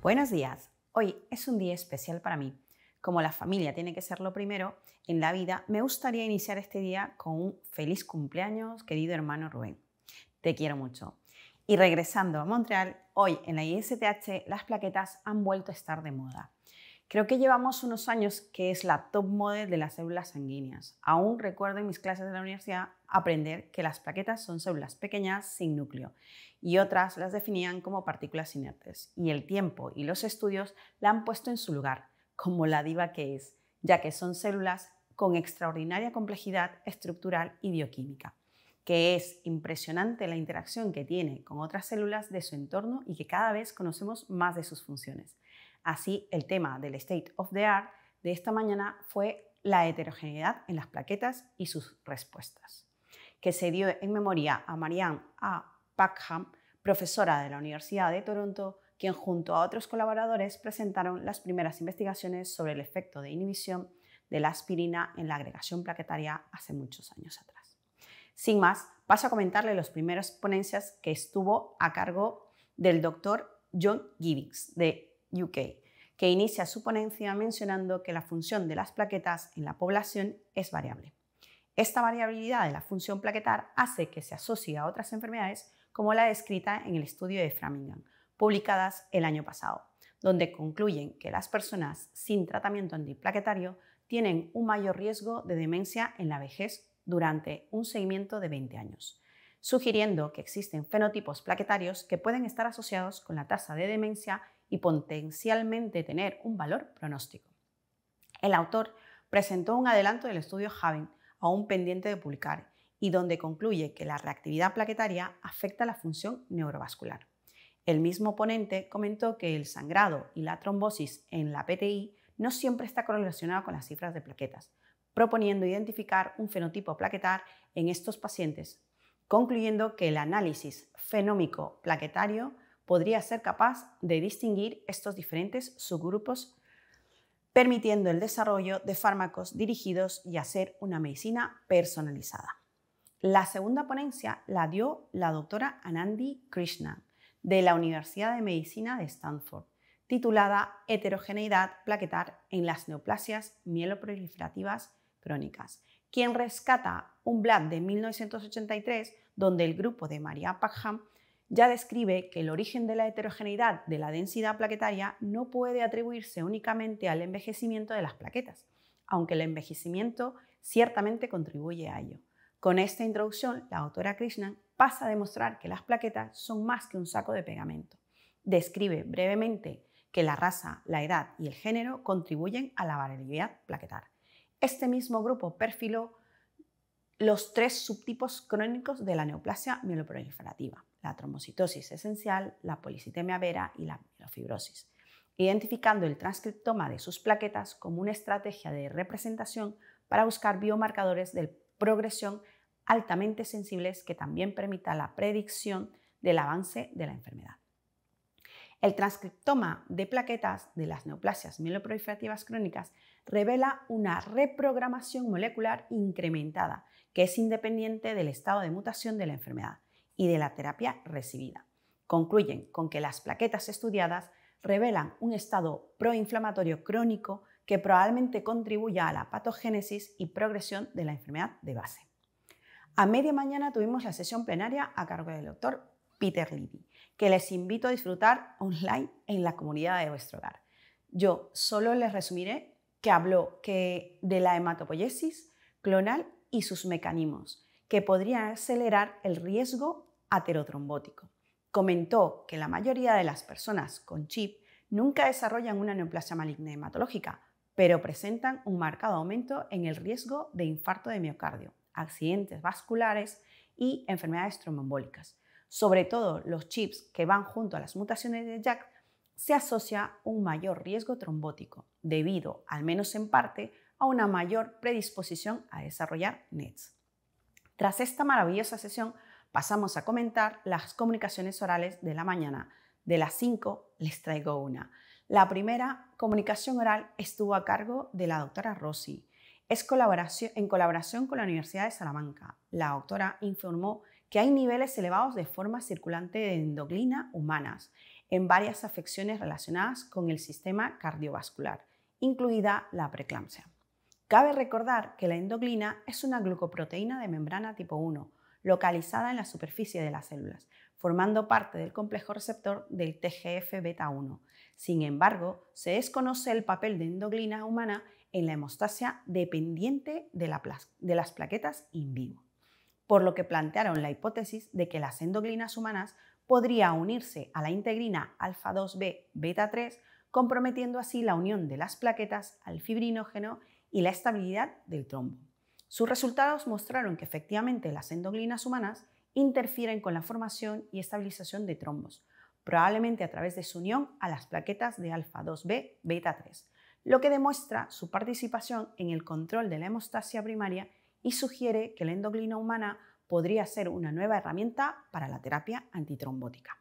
Buenos días. Hoy es un día especial para mí. Como la familia tiene que ser lo primero en la vida, me gustaría iniciar este día con un feliz cumpleaños, querido hermano Rubén. Te quiero mucho. Y regresando a Montreal, hoy en la ISTH las plaquetas han vuelto a estar de moda. Creo que llevamos unos años que es la top model de las células sanguíneas. Aún recuerdo en mis clases de la universidad aprender que las plaquetas son células pequeñas sin núcleo y otras las definían como partículas inertes. Y el tiempo y los estudios la han puesto en su lugar, como la diva que es, ya que son células con extraordinaria complejidad estructural y bioquímica que es impresionante la interacción que tiene con otras células de su entorno y que cada vez conocemos más de sus funciones. Así, el tema del State of the Art de esta mañana fue la heterogeneidad en las plaquetas y sus respuestas, que se dio en memoria a Marianne A. Packham, profesora de la Universidad de Toronto, quien junto a otros colaboradores presentaron las primeras investigaciones sobre el efecto de inhibición de la aspirina en la agregación plaquetaria hace muchos años atrás. Sin más, paso a comentarle las primeras ponencias que estuvo a cargo del doctor John Gibbings de UK, que inicia su ponencia mencionando que la función de las plaquetas en la población es variable. Esta variabilidad de la función plaquetar hace que se asocie a otras enfermedades como la descrita en el estudio de Framingham, publicadas el año pasado, donde concluyen que las personas sin tratamiento antiplaquetario tienen un mayor riesgo de demencia en la vejez durante un seguimiento de 20 años, sugiriendo que existen fenotipos plaquetarios que pueden estar asociados con la tasa de demencia y potencialmente tener un valor pronóstico. El autor presentó un adelanto del estudio Haven, aún pendiente de publicar, y donde concluye que la reactividad plaquetaria afecta la función neurovascular. El mismo ponente comentó que el sangrado y la trombosis en la PTI no siempre está correlacionado con las cifras de plaquetas, proponiendo identificar un fenotipo plaquetar en estos pacientes, concluyendo que el análisis fenómico plaquetario podría ser capaz de distinguir estos diferentes subgrupos, permitiendo el desarrollo de fármacos dirigidos y hacer una medicina personalizada. La segunda ponencia la dio la doctora Anandi Krishna, de la Universidad de Medicina de Stanford, titulada Heterogeneidad plaquetar en las neoplasias mieloproliferativas crónicas, quien rescata un blad de 1983 donde el grupo de María Packham ya describe que el origen de la heterogeneidad de la densidad plaquetaria no puede atribuirse únicamente al envejecimiento de las plaquetas, aunque el envejecimiento ciertamente contribuye a ello. Con esta introducción, la autora Krishnan pasa a demostrar que las plaquetas son más que un saco de pegamento. Describe brevemente que la raza, la edad y el género contribuyen a la variabilidad plaquetaria. Este mismo grupo perfiló los tres subtipos crónicos de la neoplasia mieloproliferativa, la trombocitosis esencial, la policitemia vera y la mielofibrosis, identificando el transcriptoma de sus plaquetas como una estrategia de representación para buscar biomarcadores de progresión altamente sensibles que también permita la predicción del avance de la enfermedad. El transcriptoma de plaquetas de las neoplasias mieloproliferativas crónicas revela una reprogramación molecular incrementada, que es independiente del estado de mutación de la enfermedad y de la terapia recibida. Concluyen con que las plaquetas estudiadas revelan un estado proinflamatorio crónico que probablemente contribuya a la patogénesis y progresión de la enfermedad de base. A media mañana tuvimos la sesión plenaria a cargo del doctor Peter Levy, que les invito a disfrutar online en la comunidad de vuestro hogar. Yo solo les resumiré que habló de la hematopoiesis clonal y sus mecanismos, que podrían acelerar el riesgo aterotrombótico. Comentó que la mayoría de las personas con chip nunca desarrollan una neoplasia maligna hematológica, pero presentan un marcado aumento en el riesgo de infarto de miocardio, accidentes vasculares y enfermedades tromboembólicas. Sobre todo los chips que van junto a las mutaciones de JAK se asocia un mayor riesgo trombótico, debido, al menos en parte, a una mayor predisposición a desarrollar NETs. Tras esta maravillosa sesión, pasamos a comentar las comunicaciones orales de la mañana. De las cinco les traigo una. La primera comunicación oral estuvo a cargo de la doctora Rossi. Es en colaboración con la Universidad de Salamanca. La doctora informó que hay niveles elevados de forma circulante de endoclina humanas en varias afecciones relacionadas con el sistema cardiovascular, incluida la preeclampsia. Cabe recordar que la endoglina es una glucoproteína de membrana tipo 1, localizada en la superficie de las células, formando parte del complejo receptor del TGF-beta1. Sin embargo, se desconoce el papel de endoglina humana en la hemostasia dependiente de, de las plaquetas in vivo, por lo que plantearon la hipótesis de que las endoglinas humanas podría unirse a la integrina alfa-2b beta-3, comprometiendo así la unión de las plaquetas al fibrinógeno y la estabilidad del trombo. Sus resultados mostraron que efectivamente las endoglinas humanas interfieren con la formación y estabilización de trombos, probablemente a través de su unión a las plaquetas de alfa-2b beta-3, lo que demuestra su participación en el control de la hemostasia primaria y sugiere que la endoglina humana podría ser una nueva herramienta para la terapia antitrombótica.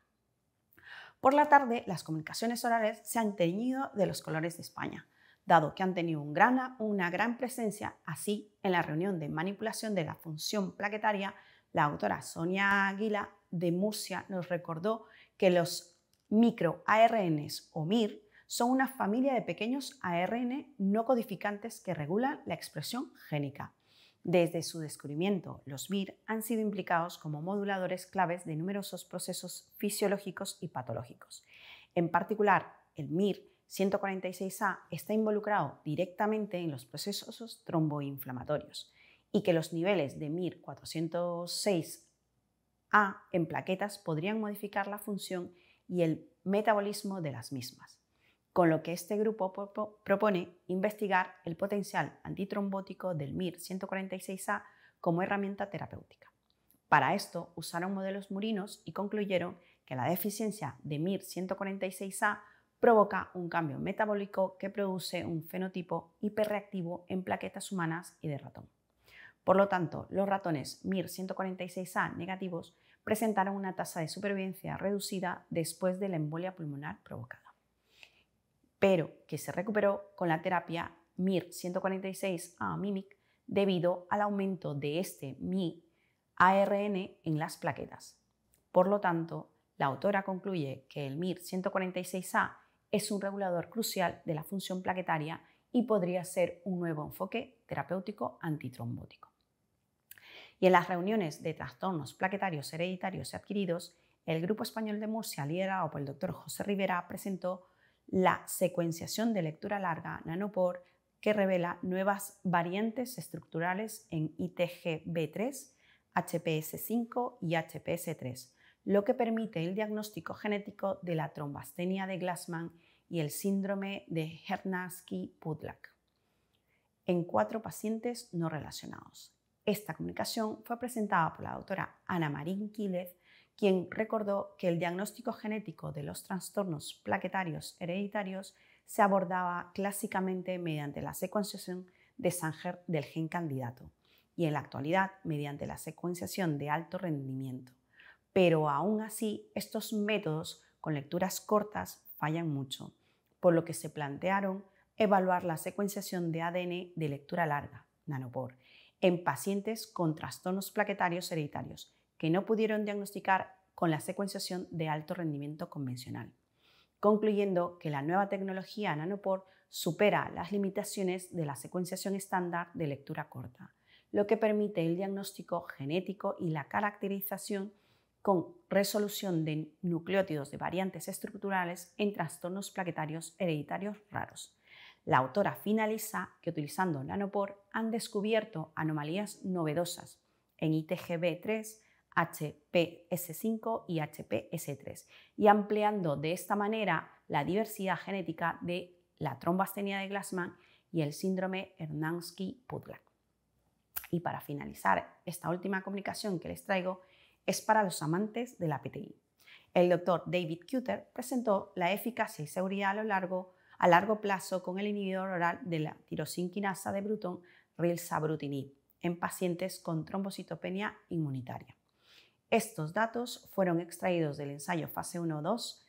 Por la tarde, las comunicaciones orales se han teñido de los colores de España, dado que han tenido un una gran presencia así en la reunión de manipulación de la función plaquetaria. La autora Sonia Aguila de Murcia nos recordó que los microARNs o MIR son una familia de pequeños ARN no codificantes que regulan la expresión génica. Desde su descubrimiento, los MIR han sido implicados como moduladores claves de numerosos procesos fisiológicos y patológicos. En particular, el MIR 146A está involucrado directamente en los procesos tromboinflamatorios y que los niveles de MIR 406A en plaquetas podrían modificar la función y el metabolismo de las mismas con lo que este grupo propone investigar el potencial antitrombótico del MIR-146A como herramienta terapéutica. Para esto usaron modelos murinos y concluyeron que la deficiencia de MIR-146A provoca un cambio metabólico que produce un fenotipo hiperreactivo en plaquetas humanas y de ratón. Por lo tanto, los ratones MIR-146A negativos presentaron una tasa de supervivencia reducida después de la embolia pulmonar provocada pero que se recuperó con la terapia MIR-146A MIMIC debido al aumento de este MI ARN en las plaquetas. Por lo tanto, la autora concluye que el MIR-146A es un regulador crucial de la función plaquetaria y podría ser un nuevo enfoque terapéutico antitrombótico. Y en las reuniones de trastornos plaquetarios hereditarios y adquiridos, el Grupo Español de Murcia, liderado por el doctor José Rivera, presentó la secuenciación de lectura larga nanopor que revela nuevas variantes estructurales en ITGB3, HPS5 y HPS3, lo que permite el diagnóstico genético de la trombastenia de Glassman y el síndrome de Hernansky-Pudlak en cuatro pacientes no relacionados. Esta comunicación fue presentada por la doctora Ana Marín Quílez quien recordó que el diagnóstico genético de los trastornos plaquetarios hereditarios se abordaba clásicamente mediante la secuenciación de Sanger del gen candidato y en la actualidad mediante la secuenciación de alto rendimiento. Pero aún así, estos métodos con lecturas cortas fallan mucho, por lo que se plantearon evaluar la secuenciación de ADN de lectura larga, nanopor, en pacientes con trastornos plaquetarios hereditarios que no pudieron diagnosticar con la secuenciación de alto rendimiento convencional, concluyendo que la nueva tecnología Nanopore supera las limitaciones de la secuenciación estándar de lectura corta, lo que permite el diagnóstico genético y la caracterización con resolución de nucleótidos de variantes estructurales en trastornos plaquetarios hereditarios raros. La autora finaliza que utilizando Nanopore han descubierto anomalías novedosas en ITGB3 HPS5 y HPS3 y ampliando de esta manera la diversidad genética de la trombastenia de Glassman y el síndrome Hernansky-Pudlak. Y para finalizar esta última comunicación que les traigo es para los amantes de la PTI. El doctor David Cutter presentó la eficacia y seguridad a, lo largo, a largo plazo con el inhibidor oral de la tirosinquinasa de Bruton, rilsabrutinib, en pacientes con trombocitopenia inmunitaria. Estos datos fueron extraídos del ensayo fase 1-2,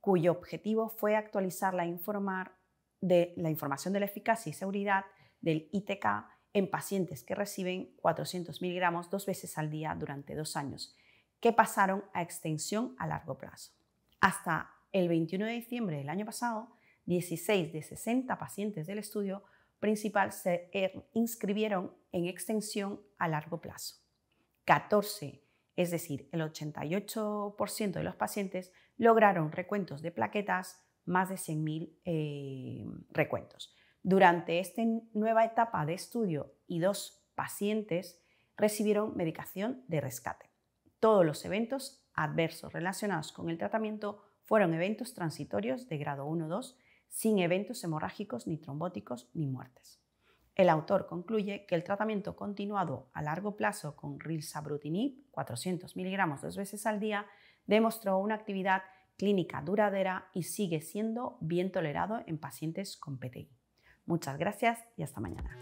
cuyo objetivo fue actualizar la, informar de la información de la eficacia y seguridad del ITK en pacientes que reciben 400 miligramos dos veces al día durante dos años, que pasaron a extensión a largo plazo. Hasta el 21 de diciembre del año pasado, 16 de 60 pacientes del estudio principal se er, inscribieron en extensión a largo plazo. 14 es decir, el 88% de los pacientes lograron recuentos de plaquetas, más de 100.000 eh, recuentos. Durante esta nueva etapa de estudio y dos pacientes recibieron medicación de rescate. Todos los eventos adversos relacionados con el tratamiento fueron eventos transitorios de grado 1-2, sin eventos hemorrágicos ni trombóticos ni muertes. El autor concluye que el tratamiento continuado a largo plazo con rilsabrutinib, 400 miligramos dos veces al día, demostró una actividad clínica duradera y sigue siendo bien tolerado en pacientes con PTI. Muchas gracias y hasta mañana.